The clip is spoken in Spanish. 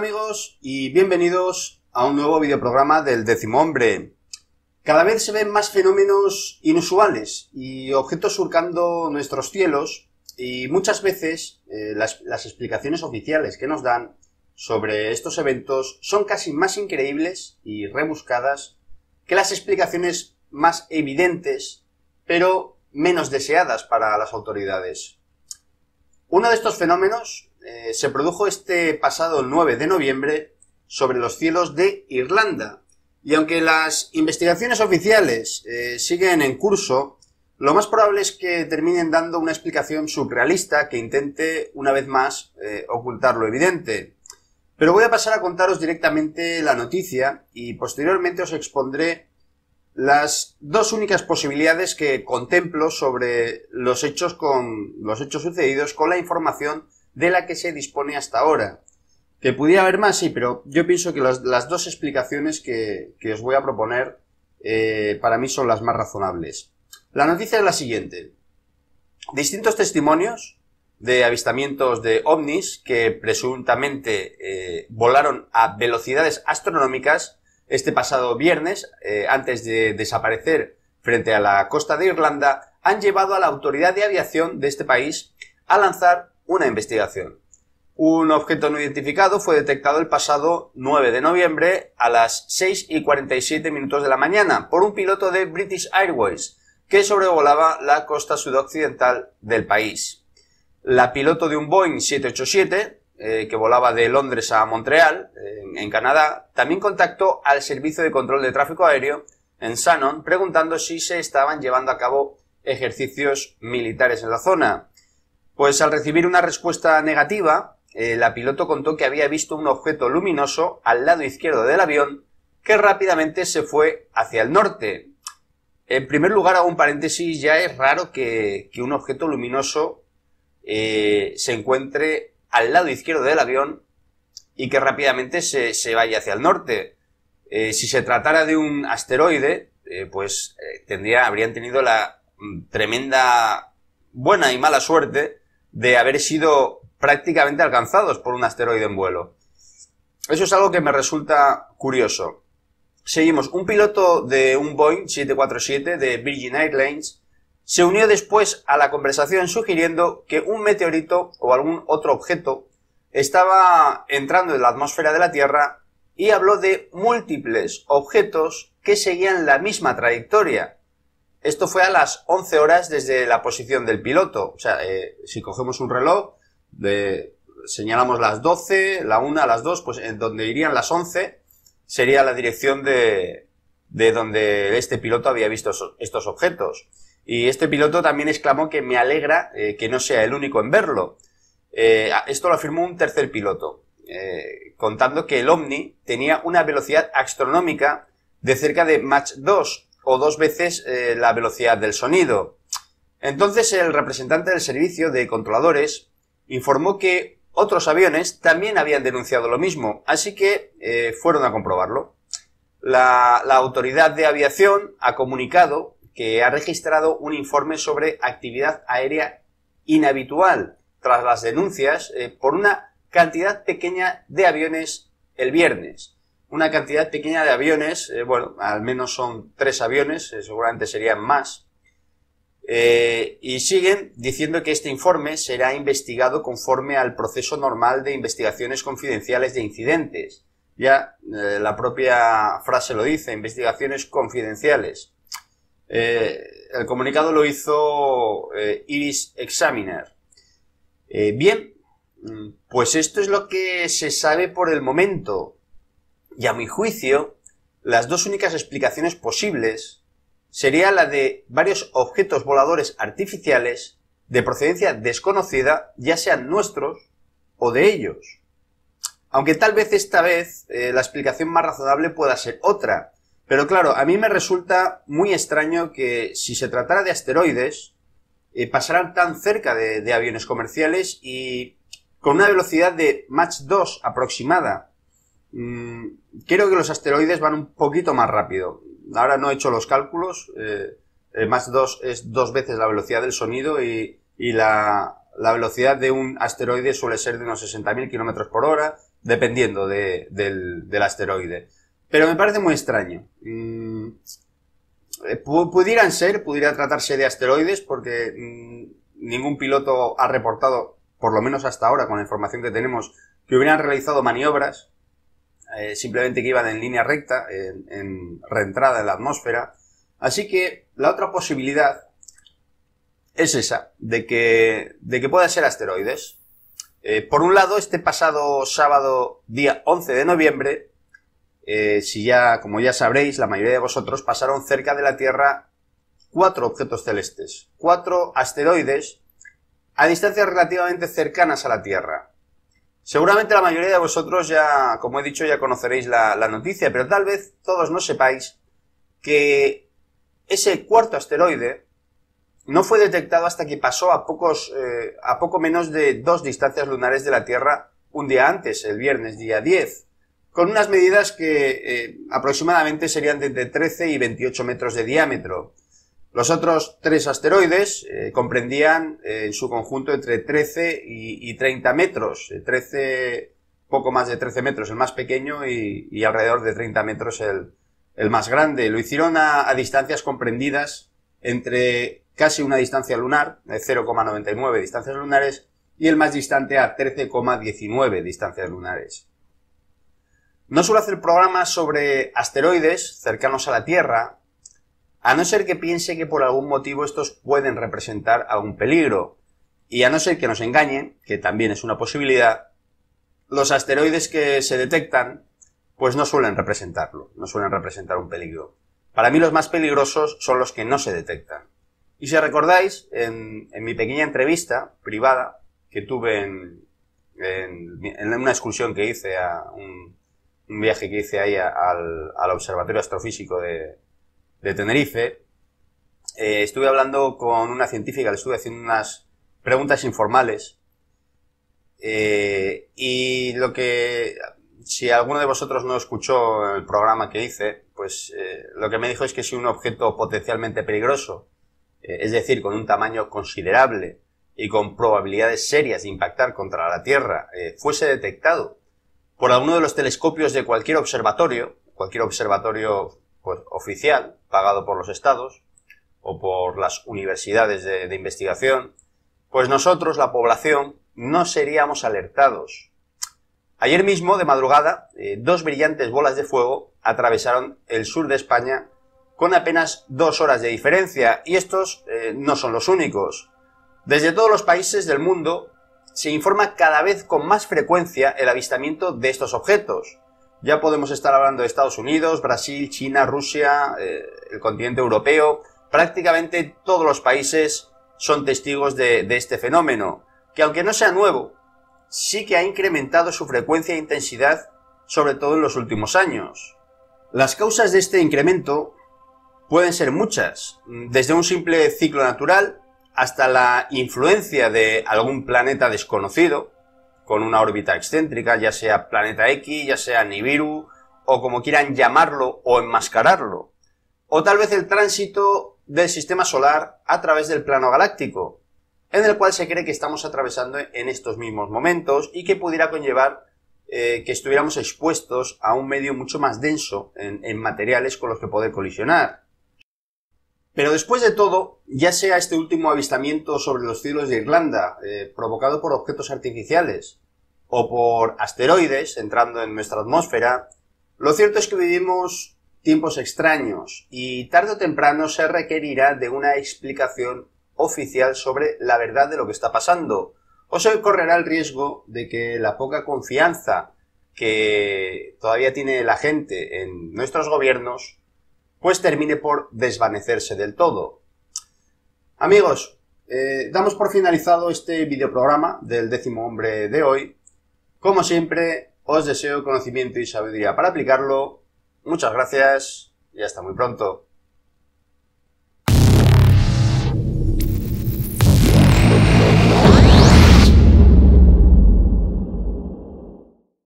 amigos y bienvenidos a un nuevo videoprograma del décimo hombre. Cada vez se ven más fenómenos inusuales y objetos surcando nuestros cielos y muchas veces eh, las, las explicaciones oficiales que nos dan sobre estos eventos son casi más increíbles y rebuscadas que las explicaciones más evidentes pero menos deseadas para las autoridades. Uno de estos fenómenos eh, se produjo este pasado 9 de noviembre sobre los cielos de Irlanda. Y aunque las investigaciones oficiales eh, siguen en curso, lo más probable es que terminen dando una explicación surrealista que intente, una vez más, eh, ocultar lo evidente. Pero voy a pasar a contaros directamente la noticia y posteriormente os expondré las dos únicas posibilidades que contemplo sobre los hechos con los hechos sucedidos con la información de la que se dispone hasta ahora. Que pudiera haber más, sí, pero yo pienso que las dos explicaciones que, os voy a proponer eh, para mí son las más razonables. La noticia es la siguiente. Distintos testimonios de avistamientos de ovnis que presuntamente eh, volaron a velocidades astronómicas este pasado viernes, eh, antes de desaparecer frente a la costa de Irlanda, han llevado a la Autoridad de Aviación de este país a lanzar una investigación. Un objeto no identificado fue detectado el pasado 9 de noviembre a las 6 y 47 minutos de la mañana por un piloto de British Airways que sobrevolaba la costa sudoccidental del país. La piloto de un Boeing 787, eh, que volaba de Londres a Montreal, en Canadá, también contactó al Servicio de Control de Tráfico Aéreo en Shannon preguntando si se estaban llevando a cabo ejercicios militares en la zona. Pues al recibir una respuesta negativa, eh, la piloto contó que había visto un objeto luminoso al lado izquierdo del avión que rápidamente se fue hacia el norte. En primer lugar, hago un paréntesis, ya es raro que, un objeto luminoso eh, se encuentre al lado izquierdo del avión y que rápidamente se, vaya hacia el norte. Eh, si se tratara de un asteroide, pues tendría, habrían tenido la mm, tremenda buena y mala suerte de haber sido prácticamente alcanzados por un asteroide en vuelo. Eso es algo que me resulta curioso. Seguimos. Un piloto de un Boeing 747 de Virgin Airlines se unió después a la conversación sugiriendo que un meteorito o algún otro objeto estaba entrando en la atmósfera de la Tierra y habló de múltiples objetos que seguían la misma trayectoria, esto fue a las 11 horas desde la posición del piloto. O sea, eh, si cogemos un reloj, señalamos las 12, la 1, las 2, pues en donde irían las 11 sería la dirección de, de donde este piloto había visto estos objetos. Y este piloto también exclamó que me alegra eh, que no sea el único en verlo. Eh, esto lo afirmó un tercer piloto, contando que el OVNI tenía una velocidad astronómica de cerca de Mach 2 o dos veces eh, la velocidad del sonido. Entonces el representante del servicio de controladores informó que otros aviones también habían denunciado lo mismo, así que eh, fueron a comprobarlo. La, autoridad de aviación ha comunicado que ha registrado un informe sobre actividad aérea inhabitual tras las denuncias eh, por una cantidad pequeña de aviones el viernes una cantidad pequeña de aviones, eh, bueno, al menos son tres aviones, eh, seguramente serían más, eh, y siguen diciendo que este informe será investigado conforme al proceso normal de investigaciones confidenciales de incidentes. Ya la propia frase lo dice, investigaciones confidenciales. el comunicado lo hizo Iris Examiner. bien, mm, pues esto es lo que se sabe por el momento. Y a mi juicio, las dos únicas explicaciones posibles sería la de varios objetos voladores artificiales de procedencia desconocida, ya sean nuestros o de ellos. Aunque tal vez esta vez eh, la explicación más razonable pueda ser otra. Pero claro, a mí me resulta muy extraño que si se tratara de asteroides, eh, pasaran tan cerca de, de aviones comerciales y con una velocidad de Mach 2 aproximada, Mm, creo que los asteroides van un poquito más rápido. Ahora no he hecho los cálculos. Eh, más dos es dos veces la velocidad del sonido y, la, velocidad de un asteroide suele ser de unos 60.000 kilómetros por hora, dependiendo del, asteroide. Pero me parece muy extraño. Mm, eh, pudieran ser, pudiera tratarse de asteroides, porque mm, ningún piloto ha reportado, por lo menos hasta ahora, con la información que tenemos, que hubieran realizado maniobras eh, simplemente que iban en línea recta, en, reentrada en la atmósfera. Así que la otra posibilidad es esa, de que, de que puedan ser asteroides. Eh, por un lado, este pasado sábado, día 11 de noviembre, eh, si ya, como ya sabréis, la mayoría de vosotros pasaron cerca de la Tierra cuatro objetos celestes, cuatro asteroides a distancias relativamente cercanas a la Tierra. Seguramente la mayoría de vosotros ya, como he dicho, ya conoceréis la, noticia, pero tal vez todos no sepáis que ese cuarto asteroide no fue detectado hasta que pasó a pocos, eh, a poco menos de dos distancias lunares de la Tierra un día antes, el viernes, día 10, con unas medidas que eh, aproximadamente serían de entre 13 y 28 metros de diámetro. Los otros tres asteroides eh, comprendían eh, en su conjunto entre 13 y, 30 metros, 13, eh, poco más de 13 metros el más pequeño y, alrededor de 30 metros el, más grande. Lo hicieron a, a, distancias comprendidas entre casi una distancia lunar, 0,99 distancias lunares, y el más distante a 13,19 distancias lunares. No suelo hacer programas sobre asteroides cercanos a la Tierra, a no ser que piense que por algún motivo estos pueden representar algún peligro. Y a no ser que nos engañen, que también es una posibilidad, los asteroides que se detectan, pues no suelen representarlo, no suelen representar un peligro. Para mí los más peligrosos son los que no se detectan. Y si recordáis, en, mi pequeña entrevista privada que tuve en, una excursión que hice a un, viaje que hice ahí al Observatorio Astrofísico de, de Tenerife, eh, estuve hablando con una científica, le estuve haciendo unas preguntas informales. Eh, y lo que, si alguno de vosotros no escuchó el programa que hice, pues eh, lo que me dijo es que si un objeto potencialmente peligroso, es decir, con un tamaño considerable y con probabilidades serias de impactar contra la Tierra, fuese detectado por alguno de los telescopios de cualquier observatorio, cualquier observatorio pues, oficial, pagado por los estados o por las universidades de, investigación, pues nosotros, la población, no seríamos alertados. Ayer mismo, de madrugada, eh, dos brillantes bolas de fuego atravesaron el sur de España con apenas dos horas de diferencia, y estos eh, no son los únicos. Desde todos los países del mundo se informa cada vez con más frecuencia el avistamiento de estos objetos. Ya podemos estar hablando de Estados Unidos, Brasil, China, Rusia, eh, el continente europeo. Prácticamente todos los países son testigos de este fenómeno, que aunque no sea nuevo, sí que ha incrementado su frecuencia e intensidad, sobre todo en los últimos años. Las causas de este incremento pueden ser muchas, desde un simple ciclo natural hasta la influencia de algún planeta desconocido, con una órbita excéntrica, ya sea Planeta X, ya sea Nibiru, o como quieran llamarlo o enmascararlo. O tal vez el tránsito del sistema solar a través del plano galáctico, en el cual se cree que estamos atravesando en estos mismos momentos y que pudiera conllevar eh, que estuviéramos expuestos a un medio mucho más denso en, materiales con los que poder colisionar. Pero después de todo, ya sea este último avistamiento sobre los cielos de Irlanda, eh, provocado por objetos artificiales, o por asteroides entrando en nuestra atmósfera, lo cierto es que vivimos tiempos extraños y tarde o temprano se requerirá de una explicación oficial sobre la verdad de lo que está pasando, o se correrá el riesgo de que la poca confianza que todavía tiene la gente en nuestros gobiernos, pues termine por desvanecerse del todo. Amigos, eh, damos por finalizado este videoprograma del décimo hombre de hoy. Como siempre, os deseo conocimiento y sabiduría para aplicarlo. Muchas gracias y hasta muy pronto.